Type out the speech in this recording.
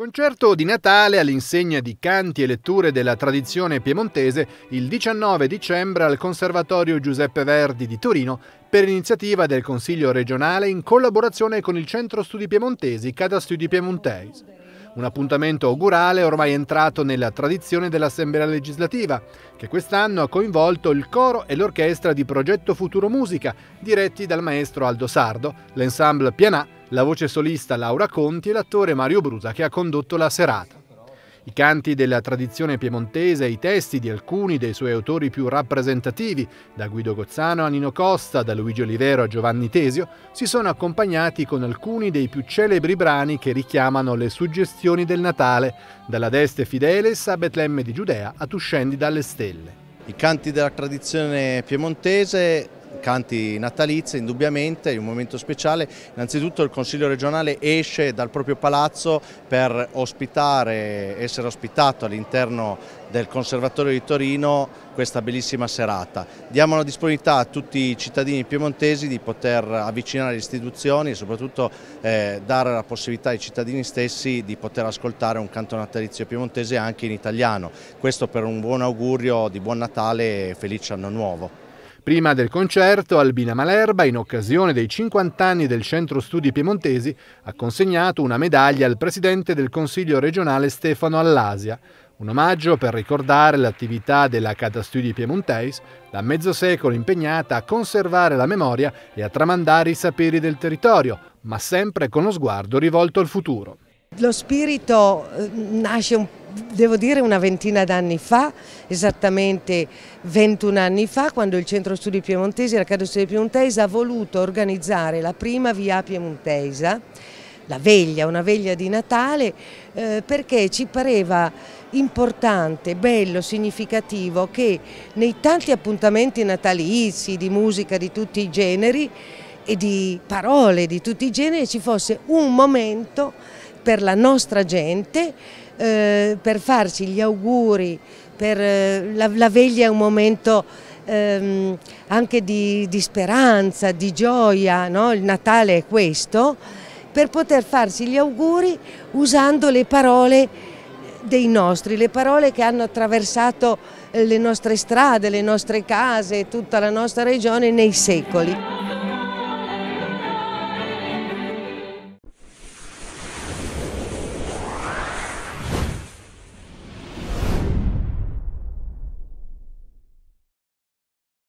Concerto di Natale all'insegna di canti e letture della tradizione piemontese il 19 dicembre al Conservatorio Giuseppe Verdi di Torino per iniziativa del Consiglio regionale in collaborazione con il Centro Studi Piemontesi Cada Studi Piemontesi. Un appuntamento augurale ormai entrato nella tradizione dell'Assemblea legislativa, che quest'anno ha coinvolto il coro e l'orchestra di Progetto Futuro Musica, diretti dal maestro Aldo Sardo, l'ensemble Pianà la voce solista Laura Conti e l'attore Mario Brusa che ha condotto la serata. I canti della tradizione piemontese e i testi di alcuni dei suoi autori più rappresentativi, da Guido Gozzano a Nino Costa, da Luigi Olivero a Giovanni Tesio, si sono accompagnati con alcuni dei più celebri brani che richiamano le suggestioni del Natale, dalla Deste Fidelis a Betlemme di Giudea a Tu scendi dalle stelle. I canti della tradizione piemontese canti natalizi, indubbiamente, è un momento speciale. Innanzitutto il Consiglio regionale esce dal proprio palazzo per ospitare, essere ospitato all'interno del Conservatorio di Torino questa bellissima serata. Diamo la disponibilità a tutti i cittadini piemontesi di poter avvicinare le istituzioni e soprattutto eh, dare la possibilità ai cittadini stessi di poter ascoltare un canto natalizio piemontese anche in italiano. Questo per un buon augurio di buon Natale e felice anno nuovo. Prima del concerto, Albina Malerba, in occasione dei 50 anni del Centro Studi Piemontesi, ha consegnato una medaglia al presidente del Consiglio regionale Stefano Allasia, un omaggio per ricordare l'attività della Cata Studi Piemontesi, da mezzo secolo impegnata a conservare la memoria e a tramandare i saperi del territorio, ma sempre con lo sguardo rivolto al futuro. Lo spirito eh, nasce un po' devo dire una ventina d'anni fa, esattamente 21 anni fa, quando il Centro Studi Piemontesi, la Casa Studi Piemontesi ha voluto organizzare la prima via piemontesa, la veglia, una veglia di Natale, eh, perché ci pareva importante, bello, significativo che nei tanti appuntamenti natalizi, di musica di tutti i generi, e di parole di tutti i generi ci fosse un momento per la nostra gente eh, per farci gli auguri, per, eh, la, la, veglia è un momento ehm, anche di, di, speranza, di gioia, no? il Natale è questo, per poter farci gli auguri usando le parole dei nostri, le parole che hanno attraversato eh, le nostre strade, le nostre case, tutta la nostra regione nei secoli.